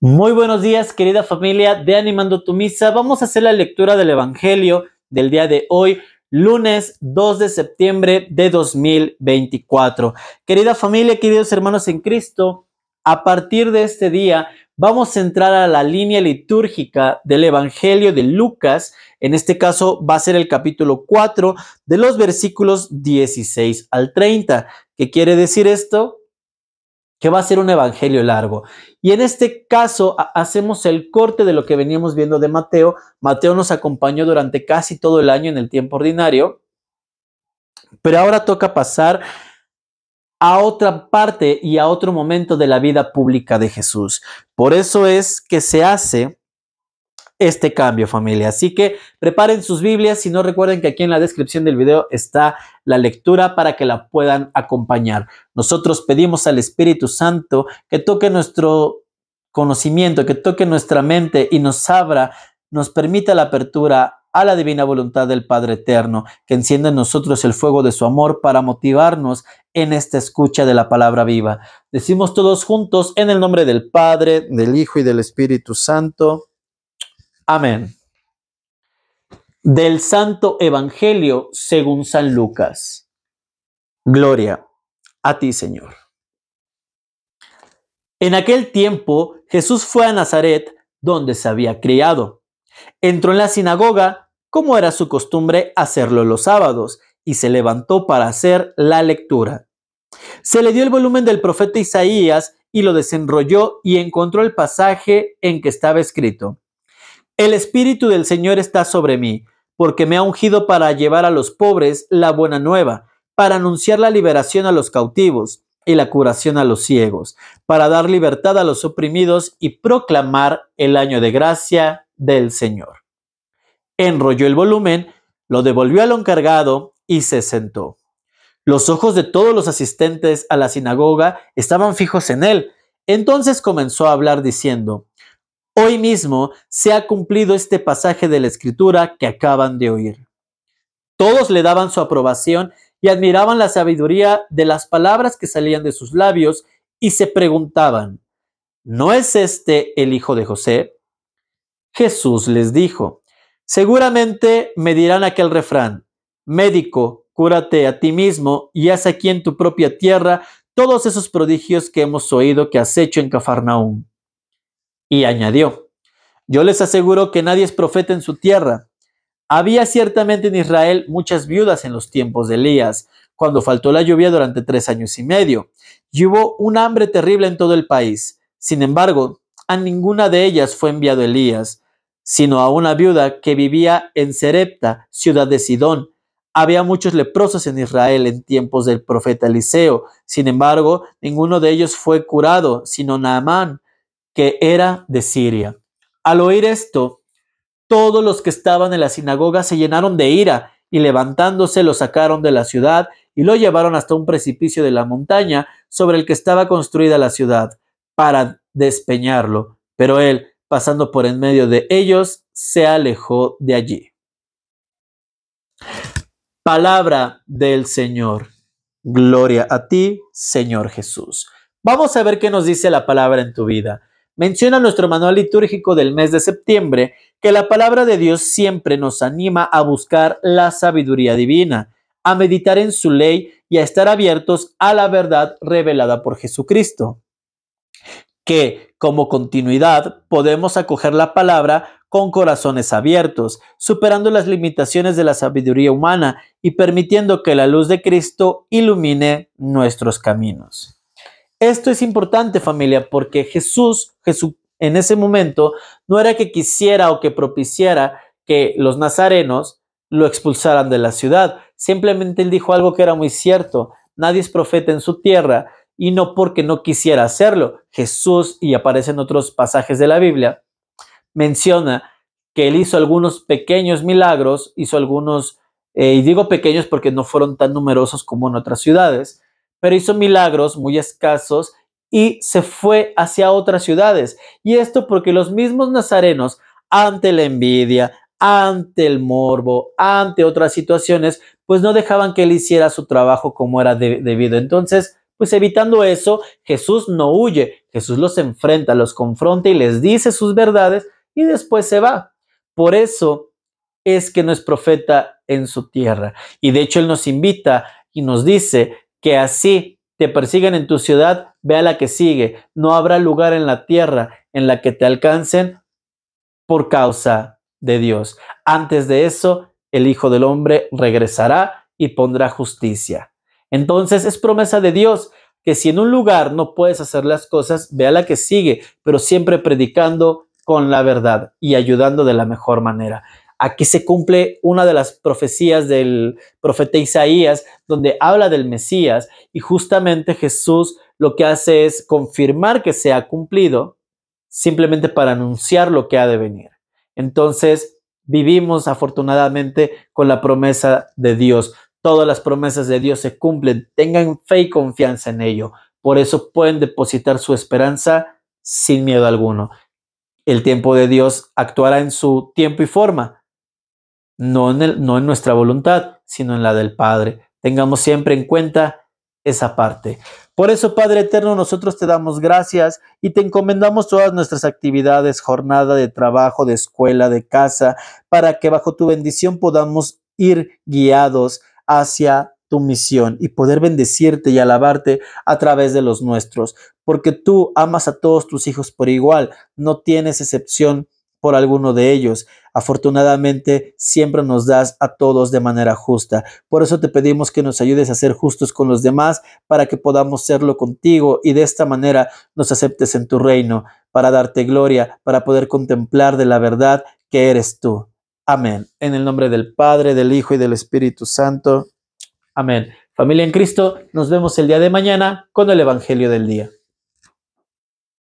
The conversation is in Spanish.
Muy buenos días, querida familia de Animando tu Misa. Vamos a hacer la lectura del Evangelio del día de hoy, lunes 2 de septiembre de 2024. Querida familia, queridos hermanos en Cristo, a partir de este día vamos a entrar a la línea litúrgica del Evangelio de Lucas. En este caso va a ser el capítulo 4 de los versículos 16 al 30. ¿Qué quiere decir esto? que va a ser un evangelio largo. Y en este caso hacemos el corte de lo que veníamos viendo de Mateo. Mateo nos acompañó durante casi todo el año en el tiempo ordinario, pero ahora toca pasar a otra parte y a otro momento de la vida pública de Jesús. Por eso es que se hace este cambio, familia. Así que preparen sus Biblias y no recuerden que aquí en la descripción del video está la lectura para que la puedan acompañar. Nosotros pedimos al Espíritu Santo que toque nuestro conocimiento, que toque nuestra mente y nos abra, nos permita la apertura a la divina voluntad del Padre Eterno, que encienda en nosotros el fuego de su amor para motivarnos en esta escucha de la palabra viva. Decimos todos juntos en el nombre del Padre, del Hijo y del Espíritu Santo. Amén. Del Santo Evangelio según San Lucas. Gloria a ti, Señor. En aquel tiempo Jesús fue a Nazaret, donde se había criado. Entró en la sinagoga, como era su costumbre hacerlo los sábados, y se levantó para hacer la lectura. Se le dio el volumen del profeta Isaías y lo desenrolló y encontró el pasaje en que estaba escrito. El Espíritu del Señor está sobre mí, porque me ha ungido para llevar a los pobres la buena nueva, para anunciar la liberación a los cautivos y la curación a los ciegos, para dar libertad a los oprimidos y proclamar el año de gracia del Señor. Enrolló el volumen, lo devolvió al encargado y se sentó. Los ojos de todos los asistentes a la sinagoga estaban fijos en él. Entonces comenzó a hablar diciendo, Hoy mismo se ha cumplido este pasaje de la escritura que acaban de oír. Todos le daban su aprobación y admiraban la sabiduría de las palabras que salían de sus labios y se preguntaban, ¿no es este el hijo de José? Jesús les dijo, seguramente me dirán aquel refrán, médico, cúrate a ti mismo y haz aquí en tu propia tierra todos esos prodigios que hemos oído que has hecho en Cafarnaúm. Y añadió, yo les aseguro que nadie es profeta en su tierra. Había ciertamente en Israel muchas viudas en los tiempos de Elías, cuando faltó la lluvia durante tres años y medio, y hubo un hambre terrible en todo el país. Sin embargo, a ninguna de ellas fue enviado Elías, sino a una viuda que vivía en Serepta, ciudad de Sidón. Había muchos leprosos en Israel en tiempos del profeta Eliseo. Sin embargo, ninguno de ellos fue curado, sino Naamán, que era de Siria. Al oír esto, todos los que estaban en la sinagoga se llenaron de ira y levantándose lo sacaron de la ciudad y lo llevaron hasta un precipicio de la montaña sobre el que estaba construida la ciudad para despeñarlo. Pero él, pasando por en medio de ellos, se alejó de allí. Palabra del Señor. Gloria a ti, Señor Jesús. Vamos a ver qué nos dice la palabra en tu vida menciona nuestro manual litúrgico del mes de septiembre que la palabra de Dios siempre nos anima a buscar la sabiduría divina, a meditar en su ley y a estar abiertos a la verdad revelada por Jesucristo. Que, como continuidad, podemos acoger la palabra con corazones abiertos, superando las limitaciones de la sabiduría humana y permitiendo que la luz de Cristo ilumine nuestros caminos. Esto es importante familia porque Jesús, Jesús en ese momento no era que quisiera o que propiciara que los nazarenos lo expulsaran de la ciudad. Simplemente él dijo algo que era muy cierto. Nadie es profeta en su tierra y no porque no quisiera hacerlo. Jesús, y aparece en otros pasajes de la Biblia, menciona que él hizo algunos pequeños milagros, hizo algunos, eh, y digo pequeños porque no fueron tan numerosos como en otras ciudades, pero hizo milagros muy escasos y se fue hacia otras ciudades. Y esto porque los mismos nazarenos, ante la envidia, ante el morbo, ante otras situaciones, pues no dejaban que él hiciera su trabajo como era debido. Entonces, pues evitando eso, Jesús no huye, Jesús los enfrenta, los confronta y les dice sus verdades y después se va. Por eso es que no es profeta en su tierra. Y de hecho, él nos invita y nos dice que así te persigan en tu ciudad, vea la que sigue. No habrá lugar en la tierra en la que te alcancen por causa de Dios. Antes de eso, el Hijo del Hombre regresará y pondrá justicia. Entonces es promesa de Dios que si en un lugar no puedes hacer las cosas, ve a la que sigue, pero siempre predicando con la verdad y ayudando de la mejor manera. Aquí se cumple una de las profecías del profeta Isaías, donde habla del Mesías y justamente Jesús lo que hace es confirmar que se ha cumplido simplemente para anunciar lo que ha de venir. Entonces, vivimos afortunadamente con la promesa de Dios. Todas las promesas de Dios se cumplen. Tengan fe y confianza en ello. Por eso pueden depositar su esperanza sin miedo alguno. El tiempo de Dios actuará en su tiempo y forma, no en, no en nuestra voluntad, sino en la del Padre. Tengamos siempre en cuenta esa parte. Por eso, Padre Eterno, nosotros te damos gracias y te encomendamos todas nuestras actividades, jornada de trabajo, de escuela, de casa, para que bajo tu bendición podamos ir guiados hacia tu misión y poder bendecirte y alabarte a través de los nuestros, porque tú amas a todos tus hijos por igual, no tienes excepción por alguno de ellos. Afortunadamente, siempre nos das a todos de manera justa. Por eso te pedimos que nos ayudes a ser justos con los demás para que podamos serlo contigo y de esta manera nos aceptes en tu reino, para darte gloria, para poder contemplar de la verdad que eres tú. Amén. En el nombre del Padre, del Hijo y del Espíritu Santo. Amén. Familia en Cristo, nos vemos el día de mañana con el Evangelio del Día.